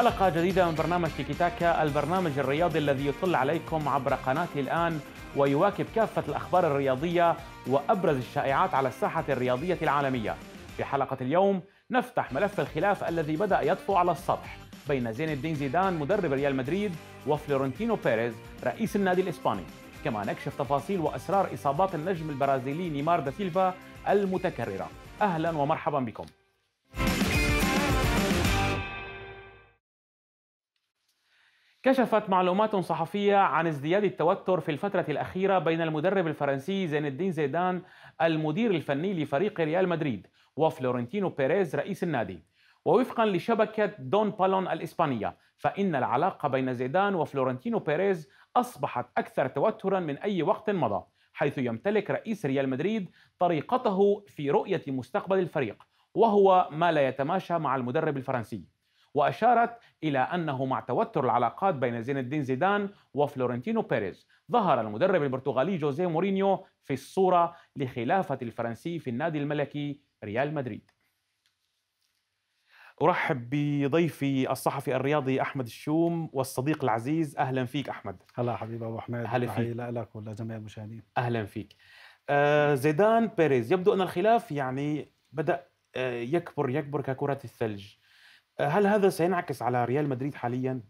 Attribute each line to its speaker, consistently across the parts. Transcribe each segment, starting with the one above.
Speaker 1: حلقة جديدة من برنامج تيكي تاكا البرنامج الرياضي الذي يطل عليكم عبر قناتي الآن ويواكب كافة الأخبار الرياضية وأبرز الشائعات على الساحة الرياضية العالمية في حلقة اليوم نفتح ملف الخلاف الذي بدأ يطفو على السطح بين زين الدين زيدان مدرب ريال مدريد وفلورنتينو بيريز رئيس النادي الإسباني كما نكشف تفاصيل وأسرار إصابات النجم البرازيلي نيمار دا سيلفا المتكررة أهلا ومرحبا بكم كشفت معلومات صحفية عن ازدياد التوتر في الفترة الأخيرة بين المدرب الفرنسي زين الدين زيدان المدير الفني لفريق ريال مدريد وفلورنتينو بيريز رئيس النادي ووفقا لشبكة دون بالون الإسبانية فإن العلاقة بين زيدان وفلورنتينو بيريز أصبحت أكثر توترا من أي وقت مضى حيث يمتلك رئيس ريال مدريد طريقته في رؤية مستقبل الفريق وهو ما لا يتماشى مع المدرب الفرنسي وأشارت إلى أنه مع توتر العلاقات بين زين الدين زيدان وفلورنتينو بيريز ظهر المدرب البرتغالي جوزيه مورينيو في الصورة لخلافة الفرنسي في النادي الملكي ريال مدريد ارحب بضيفي الصحفي الرياضي احمد الشوم والصديق العزيز اهلا فيك احمد هلا حبيبي ابو أحمد هلا فيك
Speaker 2: لك ولجميع المشاهدين
Speaker 1: اهلا فيك آه زيدان بيريز يبدو ان الخلاف يعني بدا آه، يكبر يكبر ككره الثلج هل هذا سينعكس على ريال مدريد حاليا؟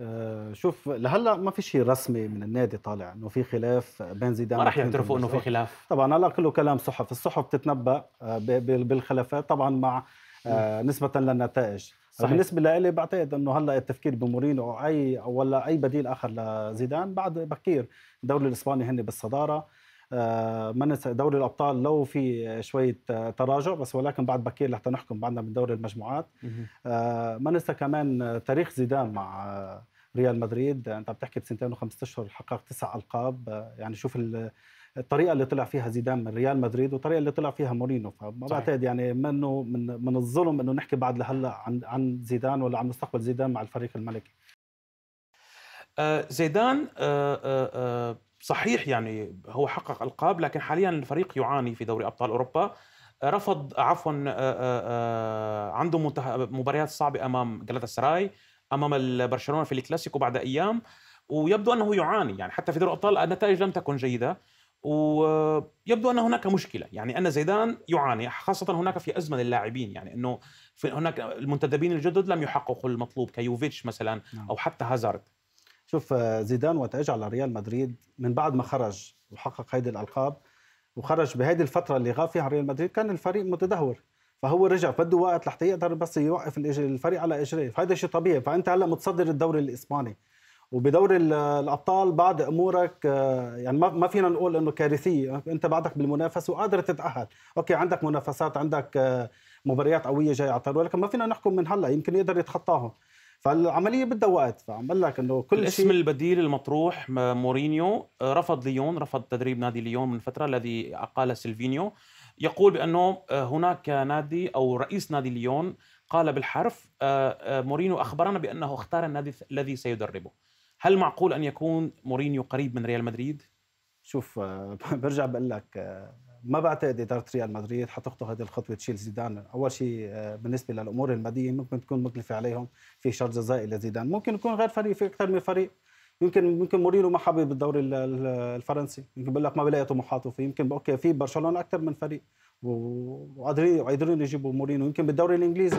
Speaker 1: آه شوف لهلا ما في شيء رسمي
Speaker 2: من النادي طالع انه في خلاف بين زيدان ما راح يعترفوا انه في خلاف طبعا هلا كله كلام صحف، الصحف بتتنبا آه، بالخلافات طبعا مع آه، نسبه للنتائج صحيح. بالنسبه لإلي بعتقد انه هلا التفكير بمورينو او اي ولا اي بديل اخر لزيدان بعد بكير الدوري الاسباني هن بالصداره آه، ننسى دوري الابطال لو في شويه آه، تراجع بس ولكن بعد بكير لحتى نحكم بعدنا من دوري المجموعات ما آه، ننسى كمان تاريخ زيدان مع ريال مدريد انت عم تحكي بسنتين وخمسة اشهر حقق تسع القاب يعني شوف الطريقه اللي طلع فيها زيدان من ريال مدريد والطريقه اللي طلع فيها مورينو فما بعتقد يعني منه من من الظلم انه نحكي بعد لهلا عن عن زيدان ولا عن مستقبل زيدان مع الفريق الملكي
Speaker 1: آه زيدان آه آه آه صحيح يعني هو حقق القاب لكن حاليا الفريق يعاني في دوري ابطال اوروبا رفض عفوا آه، آه، آه، عنده مباريات صعبه امام جلاتا سراي امام برشلونه في الكلاسيكو بعد ايام ويبدو انه يعاني يعني حتى في دوري الابطال النتائج لم تكن جيده ويبدو ان هناك مشكله يعني ان زيدان يعاني خاصه هناك في ازمه للاعبين يعني انه هناك المنتدبين الجدد لم يحققوا المطلوب كيوفيتش مثلا نعم. او حتى هازارد
Speaker 2: شوف آه، زيدان وقت اجى على ريال مدريد من بعد ما خرج وحقق هيدي الالقاب وخرج بهيدي الفتره اللي غاب فيها ريال مدريد كان الفريق متدهور فهو رجع بده وقت لحتى يقدر بس يوقف الفريق على اجريه فهذا شيء طبيعي فانت هلا متصدر الدوري الاسباني وبدوري الابطال بعد امورك آه، يعني ما فينا نقول انه كارثيه انت بعدك بالمنافسه وقادر تتاهل اوكي عندك منافسات عندك آه، مباريات قويه جاي على ولكن ما فينا نحكم من هلا يمكن يقدر يتخطاهم فالعمليه بدها وقت فعم بقول لك انه كل الاسم شيء...
Speaker 1: البديل المطروح مورينيو آه، رفض ليون رفض تدريب نادي ليون من فتره الذي اقال سيلفينيو يقول بانه آه، هناك نادي او رئيس نادي ليون قال بالحرف آه، مورينيو اخبرنا بانه اختار النادي الذي سيدربه هل معقول ان يكون مورينيو قريب من ريال مدريد
Speaker 2: شوف برجع بقول لك ما بعتقد اداره ريال مدريد حتخطو هذه الخطوه تشيل زيدان اول شيء آه، بالنسبه للامور الماديه ممكن تكون مكلفه عليهم في شرط جزائي لزيدان ممكن يكون غير فريق في اكثر من فريق يمكن يمكن مورينو ما حابب الدوري الفرنسي يمكن بقول لك ما بلاقي طموحاته فيه يمكن اوكي في برشلونه اكثر من فريق وقادرين وقادرين يجيبوا مورينو يمكن بالدوري الانجليزي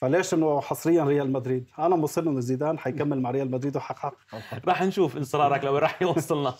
Speaker 2: فليش انه حصريا ريال مدريد؟ انا مصر انه زيدان حيكمل مع ريال مدريد وحقق
Speaker 1: راح نشوف انصرارك لو راح يوصلنا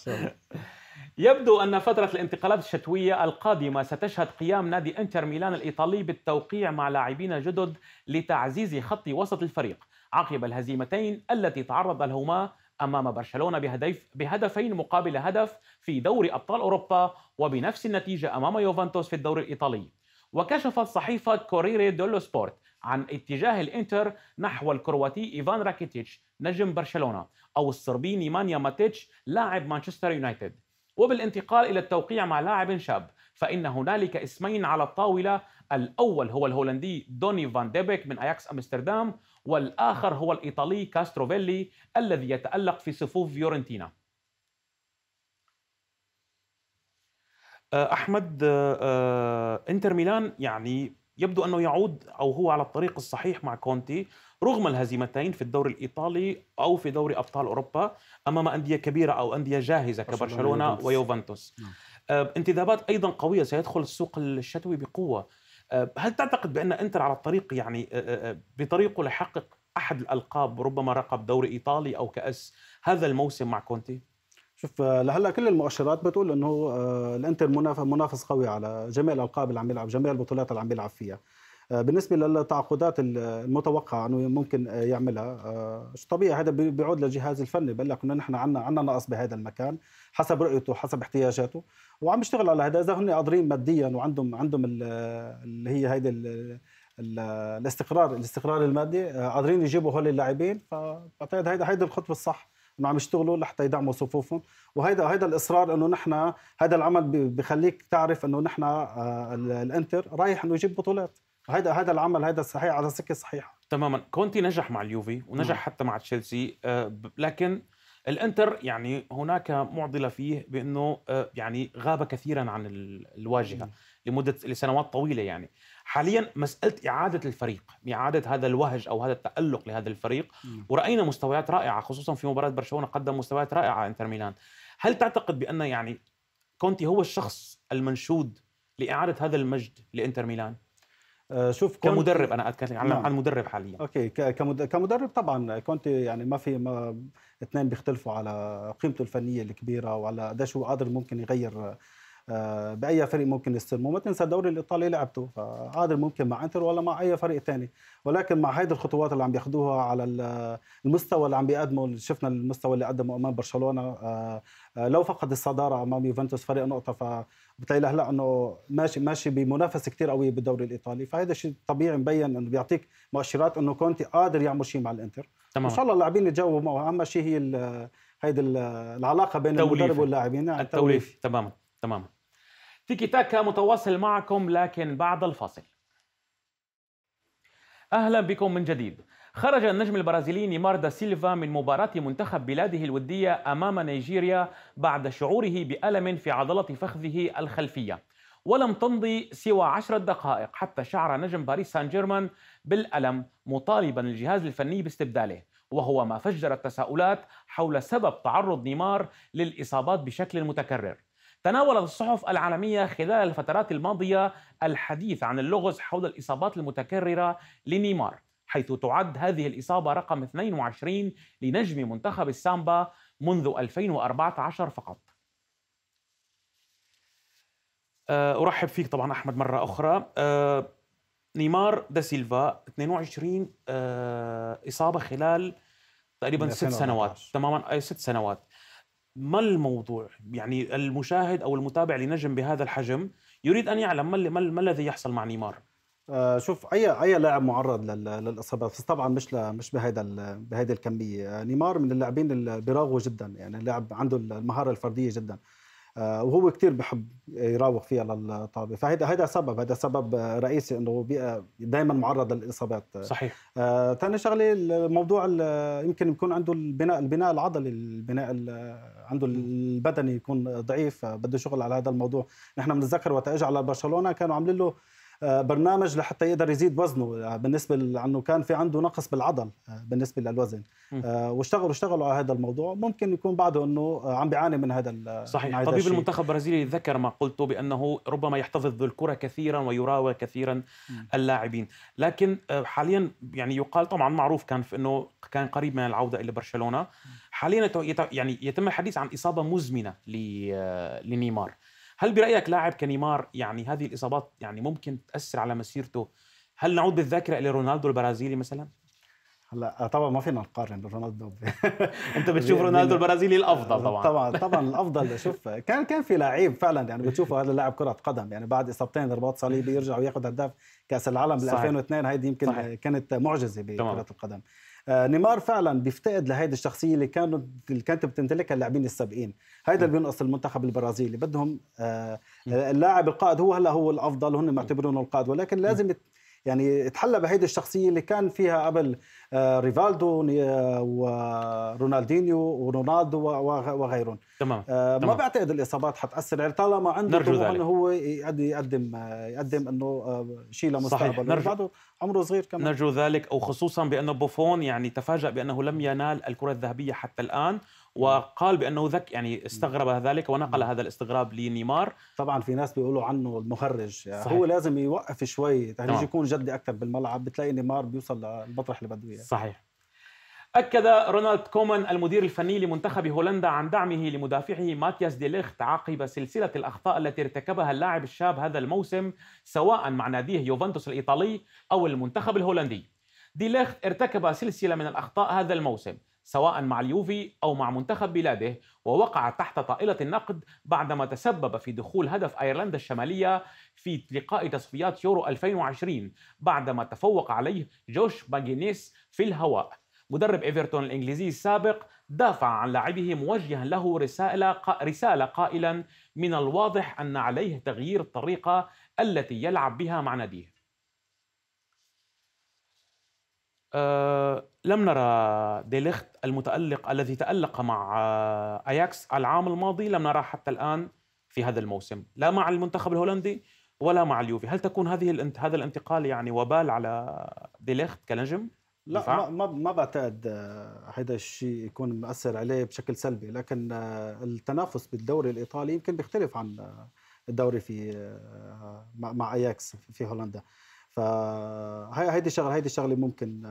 Speaker 1: يبدو أن فترة الانتقالات الشتوية القادمة ستشهد قيام نادي إنتر ميلان الإيطالي بالتوقيع مع لاعبين جدد لتعزيز خط وسط الفريق عقب الهزيمتين التي تعرض لهما أمام برشلونة بهدف بهدفين مقابل هدف في دوري أبطال أوروبا وبنفس النتيجة أمام يوفنتوس في الدوري الإيطالي وكشفت صحيفة كوريري دولو سبورت عن اتجاه الانتر نحو الكرواتي ايفان راكيتيتش نجم برشلونة أو الصربي نيمانيا ماتيتش لاعب مانشستر يونايتد وبالانتقال إلى التوقيع مع لاعب شاب فإن هنالك اسمين على الطاولة الأول هو الهولندي دوني فان ديبيك من أياكس أمستردام والآخر هو الإيطالي كاستروفيلي الذي يتألق في صفوف فيورنتينا آه، أحمد آه، آه، إنتر ميلان يعني يبدو أنه يعود أو هو على الطريق الصحيح مع كونتي رغم الهزيمتين في الدوري الإيطالي أو في دوري أبطال أوروبا أمام أندية كبيرة أو أندية جاهزة كبرشلونة ويوفنتوس نعم. آه، انتدابات أيضا قوية سيدخل السوق الشتوي بقوة آه، هل تعتقد بأن إنتر على الطريق يعني آه، بطريقه ليحقق أحد الألقاب ربما رقب دوري إيطالي أو كأس هذا الموسم مع كونتي؟
Speaker 2: شوف آه، لهلا كل المؤشرات بتقول انه آه، الانتر منافس قوي على جميع الالقاب اللي عم يلعب جميع البطولات اللي عم يلعب فيها آه، بالنسبه للتعاقدات المتوقعه انه ممكن يعملها طبيعي هذا بيعود للجهاز الفني بقول لك انه نحن عندنا عندنا نقص بهذا المكان حسب رؤيته حسب احتياجاته وعم يشتغل على هذا اذا هم قادرين ماديا وعندهم عندهم اللي هي هيدي الاستقرار الاستقرار المادي قادرين يجيبوا هول اللاعبين فبعتقد هيدا هيدي الخطوه الصح انه عم يشتغلوا لحتى يدعموا صفوفهم وهذا هيدا الاصرار انه نحن هذا العمل بخليك تعرف انه نحن آه، الانتر رايح انه يجيب بطولات هذا هذا العمل هذا صحيح على سكه صحيحه
Speaker 1: تماما كونتي نجح مع اليوفي ونجح حتى مع تشيلسي آه، لكن الانتر يعني هناك معضله فيه بانه آه، يعني غاب كثيرا عن الواجهه لمده لسنوات طويله يعني حاليا مساله اعاده الفريق اعاده هذا الوهج او هذا التالق لهذا الفريق وراينا مستويات رائعه خصوصا في مباراه برشلونه قدم مستويات رائعه انتر ميلان هل تعتقد بان يعني كونتي هو الشخص المنشود لاعاده هذا المجد لانتر ميلان
Speaker 2: آه، شوف كمدرب انا اتكلم عن نعم. عن
Speaker 1: مدرب حاليا
Speaker 2: اوكي كمدرب طبعا كونتي يعني ما في ما اثنين بيختلفوا على قيمته الفنيه الكبيره وعلى قديش هو قادر ممكن يغير آه، باي فريق ممكن يستلمه ما تنسى الدوري الايطالي لعبته فقادر ممكن مع انتر ولا مع اي فريق ثاني ولكن مع هذه الخطوات اللي عم بياخذوها على المستوى اللي عم بيقدمه شفنا المستوى اللي قدمه امام برشلونه آه، آه، لو فقد الصداره امام يوفنتوس فريق نقطه فبتلاقي هلا انه ماشي ماشي بمنافسه كثير قويه بالدوري الايطالي فهذا الشيء طبيعي مبين انه بيعطيك مؤشرات انه كونتي قادر يعمل شيء مع الانتر تمام. ان شاء الله اللاعبين يتجاوبوا معه اهم شيء هي هيدي العلاقه بين المدرب واللاعبين يعني التوليف
Speaker 1: تماما تماما تيكي تاكا متواصل معكم لكن بعد الفاصل أهلا بكم من جديد خرج النجم البرازيلي نيمار دا سيلفا من مباراة منتخب بلاده الودية أمام نيجيريا بعد شعوره بألم في عضلة فخذه الخلفية ولم تمضي سوى عشر دقائق حتى شعر نجم باريس سان جيرمان بالألم مطالبا الجهاز الفني باستبداله وهو ما فجر التساؤلات حول سبب تعرض نيمار للإصابات بشكل متكرر تناولت الصحف العالمية خلال الفترات الماضية الحديث عن اللغز حول الإصابات المتكررة لنيمار حيث تعد هذه الإصابة رقم 22 لنجم منتخب السامبا منذ 2014 فقط آه، أرحب فيك طبعا أحمد مرة أخرى آه، نيمار دا سيلفا 22 آه، إصابة خلال تقريبا ست سنوات تماما أي ست سنوات ما الموضوع يعني المشاهد او المتابع لنجم بهذا الحجم يريد ان يعلم ما, ما, الذي يحصل مع نيمار
Speaker 2: آه شوف اي اي لاعب معرض للاصابات بس طبعا مش مش بهذا بهذه الكميه آه، نيمار من اللاعبين اللي براغوا جدا يعني اللاعب عنده المهاره الفرديه جدا آه، وهو كثير بحب يراوغ فيها للطابه فهذا هذا سبب هذا سبب رئيسي انه دائما معرض للاصابات صحيح ثاني آه شغله الموضوع يمكن يكون عنده البناء البناء العضلي البناء عنده البدني يكون ضعيف بده شغل على هذا الموضوع نحن بنتذكر وقت اجى على برشلونه كانوا عاملين له آه، برنامج لحتى يقدر يزيد وزنه آه، بالنسبه لانه كان في عنده نقص بالعضل آه، بالنسبه للوزن واشتغلوا اشتغلوا على هذا الموضوع ممكن يكون بعده انه عم بيعاني من هذا صحيح من طبيب الشيء. المنتخب
Speaker 1: البرازيلي ذكر ما قلته بانه ربما يحتفظ بالكره كثيرا ويراوى كثيرا اللاعبين لكن حاليا يعني يقال طبعا معروف كان في انه كان قريب من العوده الى برشلونه حاليا يعني يتم الحديث عن اصابه مزمنه لنيمار هل برايك لاعب كنيمار يعني هذه الاصابات يعني ممكن تاثر على مسيرته هل نعود بالذاكره الى رونالدو البرازيلي مثلا
Speaker 2: هلا آه، طبعا ما فينا نقارن رونالدو
Speaker 1: انت بتشوف رونالدو البرازيلي الافضل طبعا طبعا
Speaker 2: طبعا الافضل شوف كان كان في لعيب فعلا يعني بتشوفوا هذا اللاعب كره قدم يعني بعد اصابتين رباط صليبي يرجع وياخذ هداف كاس العالم 2002 هيدي يمكن صحيح. كانت معجزه بكره القدم آه، نيمار فعلا بيفتقد لهيدي الشخصيه اللي كانت اللي كانت بتمتلكها اللاعبين السابقين هيدا اللي نعم. بينقص المنتخب البرازيلي بدهم آه، نعم. اللاعب القائد هو هلا هو الافضل هن معتبرونه القائد ولكن نعم. لازم يعني تحلى بهيدي الشخصيه اللي كان فيها قبل آه، ريفالدو آه، ورونالدينيو ورونالدو وغيرهم تمام آه، ما بعتقد الاصابات حتأثر يعني طالما عنده نرجو انه هو يقدم يقدم انه شيء لمستقبل ريفالدو عمره صغير كمان نرجو
Speaker 1: ذلك وخصوصا بانه بوفون يعني تفاجأ بانه لم ينال الكرة الذهبية حتى الان وقال بانه ذك يعني استغرب ذلك ونقل هذا الاستغراب لنيمار طبعا في ناس بيقولوا عنه المخرج
Speaker 2: صحيح. هو لازم يوقف شوي يعني تهريج يكون جدي اكثر بالملعب بتلاقي نيمار بيوصل للمطرح اللي بده اياه
Speaker 1: صحيح أكد رونالد كومان المدير الفني لمنتخب هولندا عن دعمه لمدافعه ماتياس ديليخت عقب سلسلة الأخطاء التي ارتكبها اللاعب الشاب هذا الموسم سواء مع ناديه يوفنتوس الإيطالي أو المنتخب الهولندي ديليخت ارتكب سلسلة من الأخطاء هذا الموسم سواء مع اليوفي أو مع منتخب بلاده ووقع تحت طائلة النقد بعدما تسبب في دخول هدف أيرلندا الشمالية في لقاء تصفيات يورو 2020 بعدما تفوق عليه جوش باجينيس في الهواء مدرب ايفرتون الانجليزي السابق دافع عن لاعبه موجها له رساله رساله قائلا من الواضح ان عليه تغيير الطريقه التي يلعب بها مع ناديه. أه لم نرى ديليخت المتألق الذي تألق مع آه، أياكس العام الماضي لم نراه حتى الآن في هذا الموسم لا مع المنتخب الهولندي ولا مع اليوفي هل تكون هذه هذا الانتقال يعني وبال على ديليخت كنجم؟ لا ما
Speaker 2: ما ما بعتقد آه، هذا الشيء يكون مأثر عليه بشكل سلبي لكن آه، التنافس بالدوري الإيطالي يمكن بيختلف عن الدوري في مع اياكس في هولندا فهي هيدي الشغله هيدي الشغله ممكن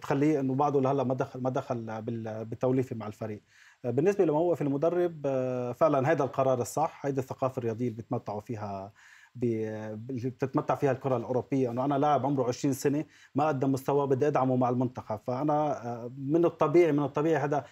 Speaker 2: تخليه انه بعده لهلا ما دخل ما دخل بالتوليفه مع الفريق آه، بالنسبه لموقف المدرب آه، فعلا هذا القرار الصح هيدي الثقافه الرياضيه اللي بتمتعوا فيها بتتمتع فيها الكره الاوروبيه انه انا لاعب عمره 20 سنه ما قدم مستواه بدي ادعمه مع المنتخب فانا آه، من الطبيعي من الطبيعي هذا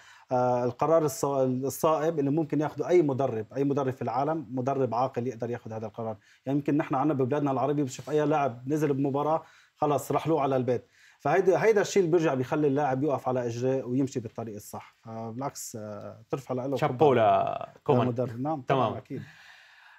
Speaker 2: القرار الصائب اللي ممكن ياخذه اي مدرب اي مدرب في العالم مدرب عاقل يقدر ياخذ هذا القرار يعني يمكن نحن عندنا ببلادنا العربيه بنشوف اي لاعب نزل بمباراه خلص رحلوه على البيت فهيدا هيدا الشيء اللي بيرجع بيخلي اللاعب يوقف على اجراء ويمشي بالطريق الصح آه، بالعكس آه، ترفع له شابو لكومان نعم تمام اكيد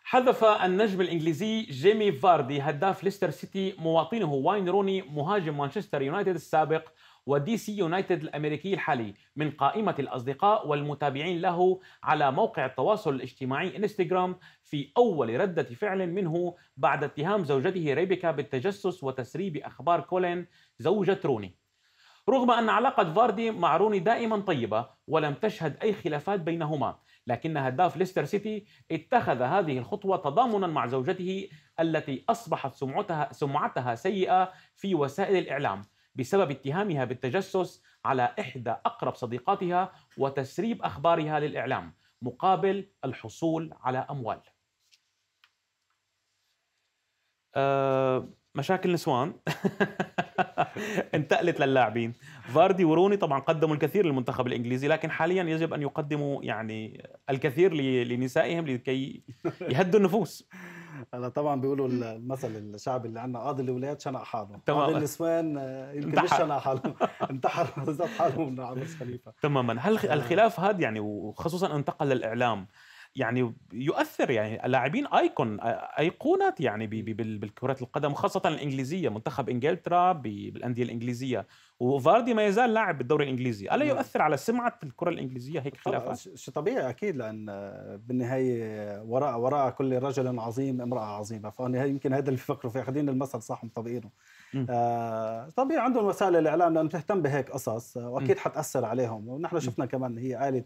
Speaker 1: حذف النجم الانجليزي جيمي فاردي هداف ليستر سيتي مواطنه واين روني مهاجم مانشستر يونايتد السابق ودي سي يونايتد الامريكي الحالي من قائمه الاصدقاء والمتابعين له على موقع التواصل الاجتماعي انستغرام في اول رده فعل منه بعد اتهام زوجته ريبيكا بالتجسس وتسريب اخبار كولين زوجة روني رغم أن علاقة فاردي مع روني دائما طيبة ولم تشهد أي خلافات بينهما لكن هداف ليستر سيتي اتخذ هذه الخطوة تضامنا مع زوجته التي أصبحت سمعتها, سمعتها سيئة في وسائل الإعلام بسبب اتهامها بالتجسس على إحدى أقرب صديقاتها وتسريب أخبارها للإعلام مقابل الحصول على أموال آه، مشاكل نسوان انتقلت للاعبين فاردي وروني طبعا قدموا الكثير للمنتخب الانجليزي لكن حاليا يجب ان يقدموا يعني الكثير لنسائهم لكي
Speaker 2: يهدوا النفوس هلا طبعا بيقولوا المثل الشعبي اللي عندنا قاضي آه، الاولاد شنق حاله قاضي آه، النسوان آه، يمكن مش شنق حاله انتحر ذات حاله من عمرو خليفه
Speaker 1: تماما هل الخلاف هذا يعني وخصوصا انتقل للاعلام يعني يؤثر يعني اللاعبين ايكون ايقونات يعني بالكرة القدم خاصة الانجليزية منتخب انجلترا بالاندية الانجليزية وفاردي ما يزال لاعب بالدوري الانجليزي، الا يؤثر على سمعة الكرة الانجليزية هيك خلافات؟ شيء طبيعي اكيد لان
Speaker 2: بالنهاية وراء وراء كل رجل عظيم امرأة عظيمة، فهي يمكن هذا اللي بفكروا فيه اخذين المثل صح مطبقينه آه طبيعي عندهم وسائل الاعلام لانه بتهتم بهيك قصص آه، واكيد حتاثر عليهم ونحن شفنا كمان هي قالت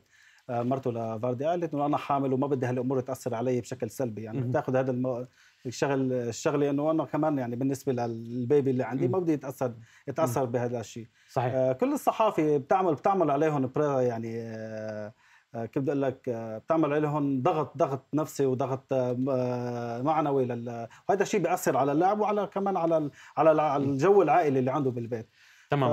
Speaker 2: آه، مرته لفاردي قالت انه انا حامل وما بدي هالامور تاثر علي بشكل سلبي يعني بتاخذ هذا المو... الشغل الشغله انه انا كمان يعني بالنسبه للبيبي اللي عندي ما بدي يتاثر يتاثر بهذا الشيء صحيح آه كل الصحافه بتعمل بتعمل عليهم يعني آه،, آه كيف بدي اقول لك آه، بتعمل عليهم ضغط ضغط نفسي وضغط معنوي لل وهذا الشيء بياثر على اللاعب وعلى كمان على على الجو العائلي اللي عنده بالبيت تمام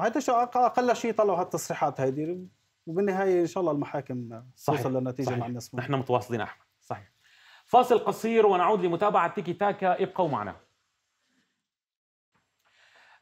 Speaker 2: هذا الشيء اقل شيء طلعوا هالتصريحات هيدي وبالنهايه ان شاء الله المحاكم صحيح. توصل للنتيجه مع الناس
Speaker 1: نحن متواصلين احمد صحيح فاصل قصير ونعود لمتابعه تيكي تاكا ابقوا معنا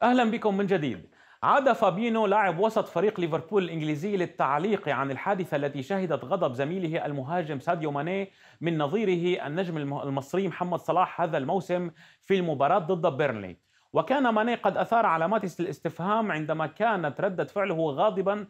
Speaker 1: اهلا بكم من جديد عاد فابينو لاعب وسط فريق ليفربول الانجليزي للتعليق عن الحادثه التي شهدت غضب زميله المهاجم ساديو ماني من نظيره النجم المصري محمد صلاح هذا الموسم في المباراه ضد بيرنلي وكان ماني قد اثار علامات الاستفهام عندما كانت رده فعله غاضبا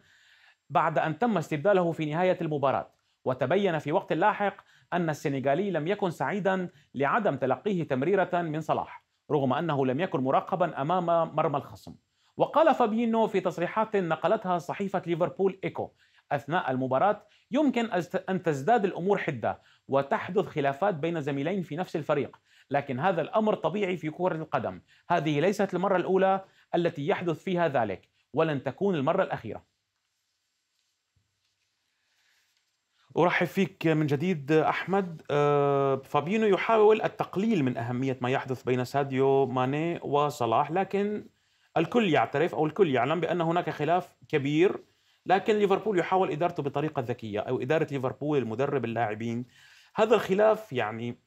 Speaker 1: بعد أن تم استبداله في نهاية المباراة وتبين في وقت لاحق أن السنغالي لم يكن سعيدا لعدم تلقيه تمريرة من صلاح رغم أنه لم يكن مراقبا أمام مرمى الخصم وقال فابينو في تصريحات نقلتها صحيفة ليفربول إيكو أثناء المباراة يمكن أن تزداد الأمور حدة وتحدث خلافات بين زميلين في نفس الفريق لكن هذا الأمر طبيعي في كرة القدم هذه ليست المرة الأولى التي يحدث فيها ذلك ولن تكون المرة الأخيرة ارحب فيك من جديد احمد آه، فابينو يحاول التقليل من اهميه ما يحدث بين ساديو ماني وصلاح لكن الكل يعترف او الكل يعلم بان هناك خلاف كبير لكن ليفربول يحاول ادارته بطريقه ذكيه او اداره ليفربول المدرب اللاعبين هذا الخلاف يعني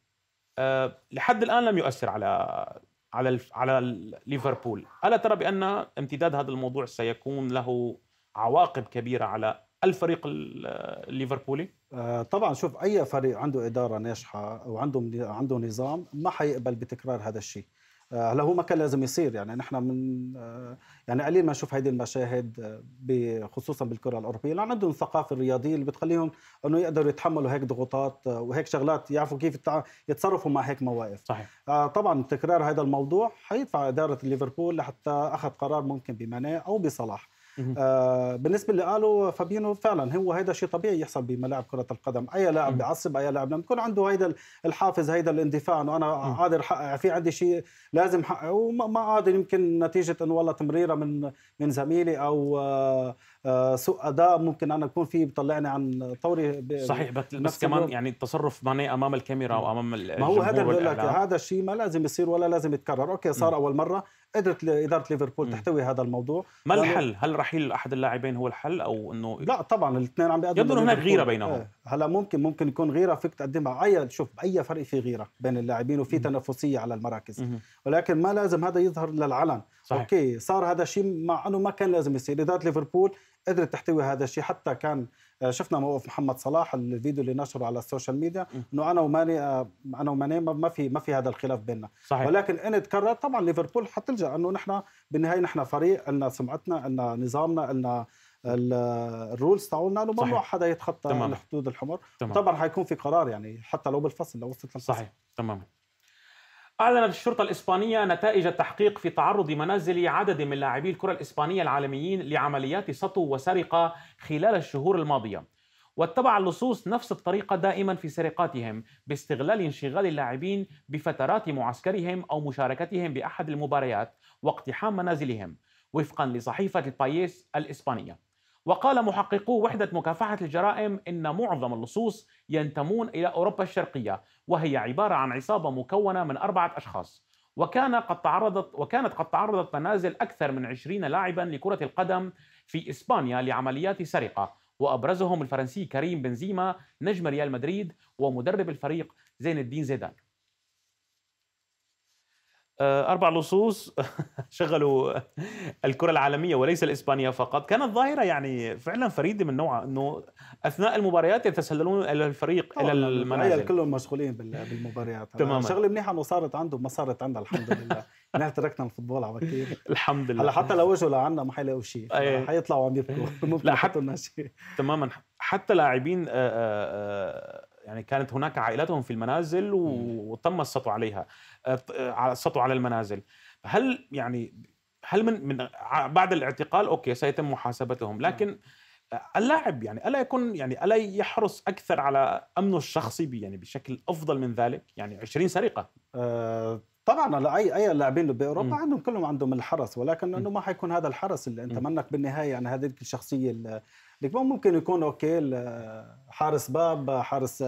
Speaker 1: آه، لحد الان لم يؤثر على على على ليفربول الا ترى بان امتداد هذا الموضوع سيكون له عواقب كبيره على الفريق الليفربولي؟ آه،
Speaker 2: طبعا شوف اي فريق عنده اداره ناجحه وعنده عنده نظام ما حيقبل بتكرار هذا الشيء آه، هلا هو ما كان لازم يصير يعني نحن من آه، يعني قليل ما نشوف هذه المشاهد خصوصا بالكره الاوروبيه لان عندهم الثقافه الرياضيه اللي بتخليهم انه يقدروا يتحملوا هيك ضغوطات وهيك شغلات يعرفوا كيف يتصرفوا مع هيك مواقف صحيح طبعا تكرار هذا الموضوع حيدفع اداره ليفربول لحتى اخذ قرار ممكن بمناه او بصلاح آه بالنسبه اللي قالوا فابينو فعلا هو هذا شيء طبيعي يحصل بملاعب كره القدم اي لاعب بيعصب اي لاعب لما يكون عنده هيدا الحافز هيدا الاندفاع انه انا قادر حقق في عندي شيء لازم حققه وما قادر يمكن نتيجه انه والله تمريره من من زميلي او آه, آه، سوء اداء ممكن انا اكون فيه بطلعني عن طوري صحيح بس, كمان
Speaker 1: يعني التصرف ماني امام الكاميرا وامام ما هو هذا بقول لك هذا
Speaker 2: الشيء ما لازم يصير ولا لازم يتكرر اوكي صار م. اول مره قدرت اداره ليفربول تحتوي هذا الموضوع
Speaker 1: ما الحل؟ هل رحيل احد اللاعبين هو الحل او انه لا طبعا الاثنين عم بيقدموا يبدو هناك غيره بينهم إيه، هلا
Speaker 2: ممكن ممكن يكون غيره فيك تقدمها اي شوف باي فرق في غيره بين اللاعبين وفي تنافسيه على المراكز ولكن ما لازم هذا يظهر للعلن صحيح. اوكي صار هذا الشيء مع انه ما كان لازم يصير اداره ليفربول قدرت تحتوي هذا الشيء حتى كان آه، شفنا موقف محمد صلاح الفيديو اللي نشره على السوشيال ميديا انه انا وماني آه، انا وماني ما في ما في هذا الخلاف بيننا صحيح. ولكن ان تكرر طبعا ليفربول حتلجا انه نحن بالنهايه نحن فريق لنا سمعتنا لنا نظامنا لنا الرولز تاعولنا انه ممنوع حدا يتخطى تمام. الحدود الحمر تمام. طبعا حيكون في قرار يعني حتى لو بالفصل لو وصلت للفصل صحيح
Speaker 1: تماما أعلنت الشرطة الإسبانية نتائج التحقيق في تعرض منازل عدد من لاعبي الكرة الإسبانية العالميين لعمليات سطو وسرقة خلال الشهور الماضية واتبع اللصوص نفس الطريقة دائما في سرقاتهم باستغلال انشغال اللاعبين بفترات معسكرهم أو مشاركتهم بأحد المباريات واقتحام منازلهم وفقا لصحيفة البايس الإسبانية وقال محققو وحدة مكافحة الجرائم إن معظم اللصوص ينتمون إلى أوروبا الشرقية وهي عبارة عن عصابة مكونة من أربعة أشخاص وكان قد تعرضت وكانت قد تعرضت منازل أكثر من 20 لاعبا لكرة القدم في إسبانيا لعمليات سرقة وأبرزهم الفرنسي كريم بنزيما نجم ريال مدريد ومدرب الفريق زين الدين زيدان آه، أربع لصوص شغلوا الكرة العالمية وليس الإسبانية فقط كانت ظاهرة يعني فعلا فريدة من نوعها أنه أثناء المباريات يتسللون إلى الفريق إلى المنازل
Speaker 2: كلهم مشغولين بالمباريات تماما شغلة منيحة أنه صارت عندهم ما صارت عندنا الحمد لله نحن تركنا الفوتبول على بكير
Speaker 1: الحمد لله هلا حتى لو اجوا
Speaker 2: لعنا ما حيلاقوا شيء
Speaker 1: حيطلعوا عم يبكوا ممكن لا حتى تماما حتى لاعبين آه، آه، يعني كانت هناك عائلتهم في المنازل وتم السطو عليها آه، آه، السطو على المنازل هل يعني هل من, من بعد الاعتقال اوكي سيتم محاسبتهم نعم. لكن اللاعب يعني الا يكون يعني الا يحرص اكثر على امنه الشخصي يعني بشكل افضل من ذلك يعني 20 سرقه
Speaker 2: أه طبعا اي اي اللاعبين اللي باوروبا م. عندهم كلهم عندهم الحرس ولكن انه ما حيكون هذا الحرس اللي انت منك بالنهايه يعني هذيك الشخصيه لك ممكن يكون اوكي حارس باب حارس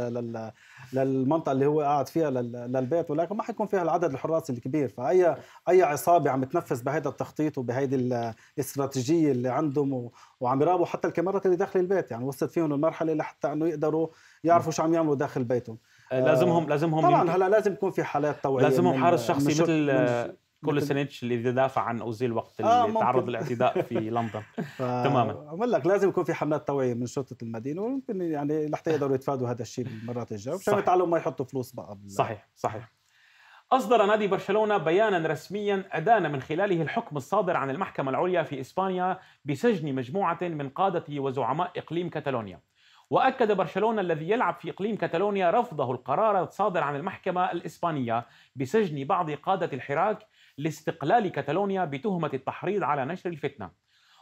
Speaker 2: للمنطقه اللي هو قاعد فيها للبيت ولكن ما حيكون فيها العدد الحراس الكبير فاي اي عصابه عم تنفذ بهذا التخطيط وبهيدي الاستراتيجيه اللي عندهم وعم يراقبوا حتى الكاميرات اللي داخل البيت يعني وصلت فيهم المرحله لحتى انه يقدروا يعرفوا شو عم يعملوا داخل بيتهم آه، لازمهم لازمهم طبعا هلا لازم يكون في حالات توعيه لازمهم حارس شخصي مثل
Speaker 1: سنتش اللي دافع عن اوزيل وقت آه تعرض للاعتداء في لندن
Speaker 2: ف... تماما عمل لك لازم يكون في حملات توعيه من شرطه المدينه ويمكن يعني لحتى يقدروا يتفادوا هذا الشيء بالمرات الجايه عشان يتعلموا ما يحطوا فلوس بقى بال...
Speaker 1: صحيح صحيح أصدر نادي برشلونة بيانا رسميا أدان من خلاله الحكم الصادر عن المحكمة العليا في إسبانيا بسجن مجموعة من قادة وزعماء إقليم كتالونيا وأكد برشلونة الذي يلعب في إقليم كتالونيا رفضه القرار الصادر عن المحكمة الإسبانية بسجن بعض قادة الحراك لاستقلال كتالونيا بتهمة التحريض على نشر الفتنة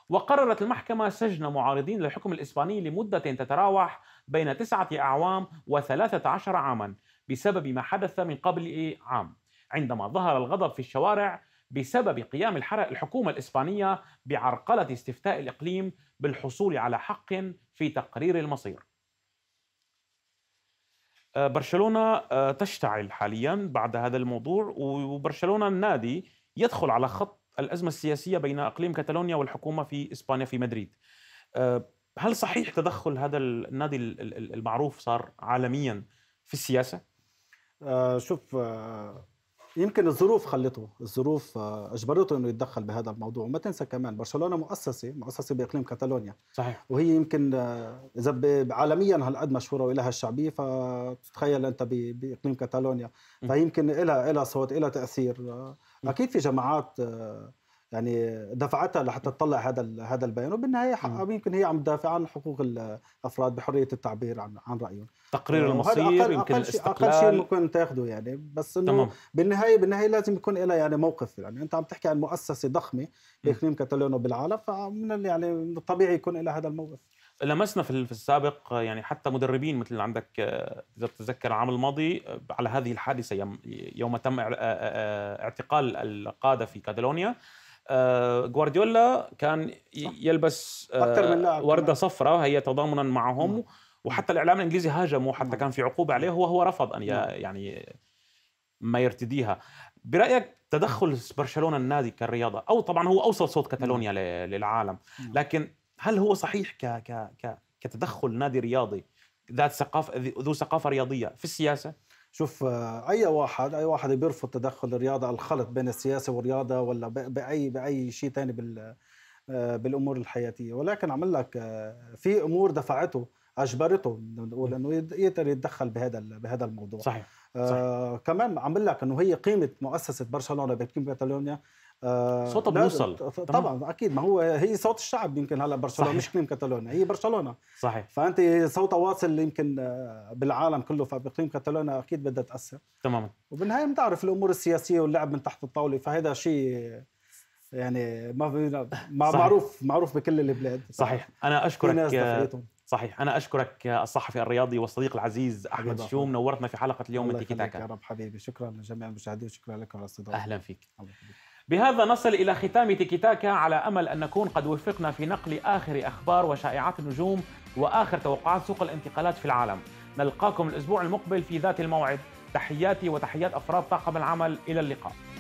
Speaker 1: وقررت المحكمة سجن معارضين للحكم الإسباني لمدة تتراوح بين تسعة أعوام وثلاثة عشر عاما بسبب ما حدث من قبل عام عندما ظهر الغضب في الشوارع بسبب قيام الحكومة الإسبانية بعرقلة استفتاء الإقليم بالحصول على حق في تقرير المصير آه، برشلونه آه، تشتعل حاليا بعد هذا الموضوع وبرشلونه النادي يدخل على خط الازمه السياسيه بين اقليم كاتالونيا والحكومه في اسبانيا في مدريد. آه، هل صحيح تدخل هذا النادي المعروف صار عالميا في السياسه؟
Speaker 2: شوف يمكن الظروف خلته الظروف آه، اجبرته انه يتدخل بهذا الموضوع وما تنسى كمان برشلونه مؤسسه مؤسسه باقليم كاتالونيا صحيح وهي يمكن آه، اذا عالميا هالقد مشهوره ولها الشعبيه فتتخيل انت باقليم كاتالونيا فيمكن لها لها صوت لها تاثير آه، اكيد في جماعات يعني دفعتها لحتى تطلع هذا هذا البيان وبالنهايه يمكن هي عم تدافع عن حقوق الافراد بحريه التعبير عن عن رايهم
Speaker 1: تقرير المصير يمكن الاستقلال اقل شيء
Speaker 2: ممكن تاخذه يعني بس انه بالنهايه بالنهايه لازم يكون لها يعني موقف يعني انت عم تحكي عن مؤسسه ضخمه باقليم كاتالونيا وبالعالم فمن يعني طبيعي يكون لها هذا الموقف
Speaker 1: لمسنا في السابق يعني حتى مدربين مثل عندك اذا بتتذكر العام الماضي على هذه الحادثه يوم تم اعتقال القاده في كاتالونيا آه جوارديولا كان يلبس آه ورده صفراء هي تضامنا معهم نعم. وحتى الاعلام الانجليزي هاجمه حتى نعم. كان في عقوبه عليه وهو نعم. رفض ان يعني ما يرتديها برايك تدخل برشلونه النادي كالرياضه او طبعا هو اوصل صوت كتالونيا للعالم لكن هل هو صحيح ك ك ك كتدخل نادي رياضي ذات ثقافه ذو ثقافه رياضيه في السياسه
Speaker 2: شوف آه، اي واحد اي واحد بيرفض تدخل الرياضه الخلط بين السياسه والرياضه ولا باي باي شيء ثاني بال آه، بالامور الحياتيه ولكن عمل لك آه، في امور دفعته اجبرته نقول انه يقدر يتدخل بهذا بهذا الموضوع صحيح, صحيح. آه كمان عم لك انه هي قيمه مؤسسه برشلونه بكيم كاتالونيا آه، صوتها بيوصل طبعا اكيد ما هو هي صوت الشعب يمكن هلا برشلونه صحيح. مش اقليم كاتالونيا هي برشلونه صحيح فانت صوتها واصل يمكن آه، بالعالم كله فباقليم كاتالونيا اكيد بدها تاثر تماما وبالنهايه بتعرف الامور السياسيه واللعب من تحت الطاوله فهذا شيء يعني ما معروف معروف بكل البلاد صحيح انا اشكرك
Speaker 1: صحيح انا اشكرك الصحفي الرياضي والصديق العزيز احمد الشوم نورتنا في حلقه اليوم من تيكي تاكا يا رب حبيبي شكرا لجميع المشاهدين وشكرا لك على الاستضافه اهلا فيك الله بهذا نصل إلى ختام تيكيتاكا على أمل أن نكون قد وفقنا في نقل آخر أخبار وشائعات النجوم وآخر توقعات سوق الانتقالات في العالم نلقاكم الأسبوع المقبل في ذات الموعد تحياتي وتحيات أفراد طاقم العمل إلى اللقاء